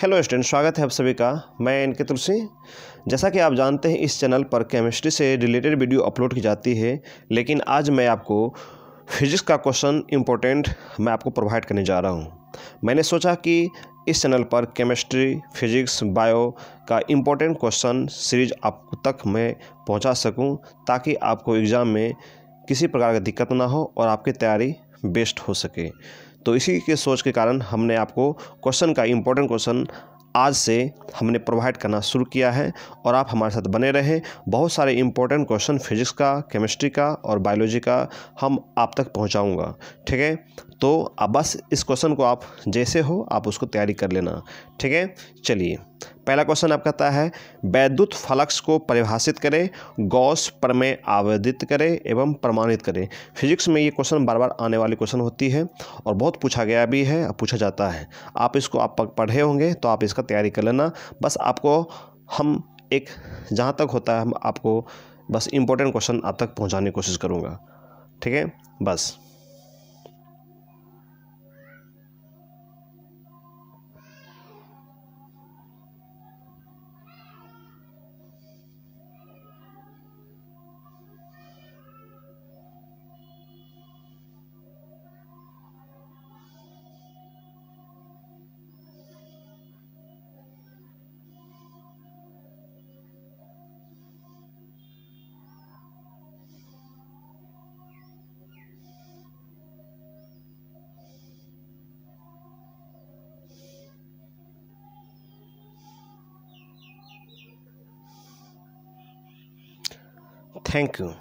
Hello student स्वागत है आप सभी का मैं इनके तुलसी जैसा कि आप जानते हैं इस चैनल पर केमिस्ट्री से रिलेटेड वीडियो अपलोड की जाती है लेकिन आज मैं आपको फिजिक्स का क्वेश्चन इम्पोर्टेंट मैं आपको प्रोवाइड करने जा रहा हूँ मैंने सोचा कि इस चैनल पर केमिस्ट्री फिजिक्स बायो का इम्पोर्टेंट क्वेश्चन सीरीज आप तक मैं पहुँचा सकूँ ताकि आपको एग्ज़ाम में किसी प्रकार की दिक्कत ना हो और आपकी तैयारी बेस्ट हो सके तो इसी के सोच के कारण हमने आपको क्वेश्चन का इम्पोर्टेंट क्वेश्चन आज से हमने प्रोवाइड करना शुरू किया है और आप हमारे साथ बने रहें बहुत सारे इम्पोर्टेंट क्वेश्चन फिजिक्स का केमिस्ट्री का और बायोलॉजी का हम आप तक पहुंचाऊंगा ठीक है तो अब बस इस क्वेश्चन को आप जैसे हो आप उसको तैयारी कर लेना ठीक है चलिए पहला क्वेश्चन आप कहता है वैद्युत फलक्स को परिभाषित करें गौस प्रमेय आवेदित करें एवं प्रमाणित करें फिजिक्स में ये क्वेश्चन बार बार आने वाली क्वेश्चन होती है और बहुत पूछा गया भी है पूछा जाता है आप इसको आप पढ़े होंगे तो आप इसका तैयारी कर लेना बस आपको हम एक जहाँ तक होता है हम आपको बस इम्पोर्टेंट क्वेश्चन आप तक पहुँचाने की कोशिश करूँगा ठीक है बस Thank you.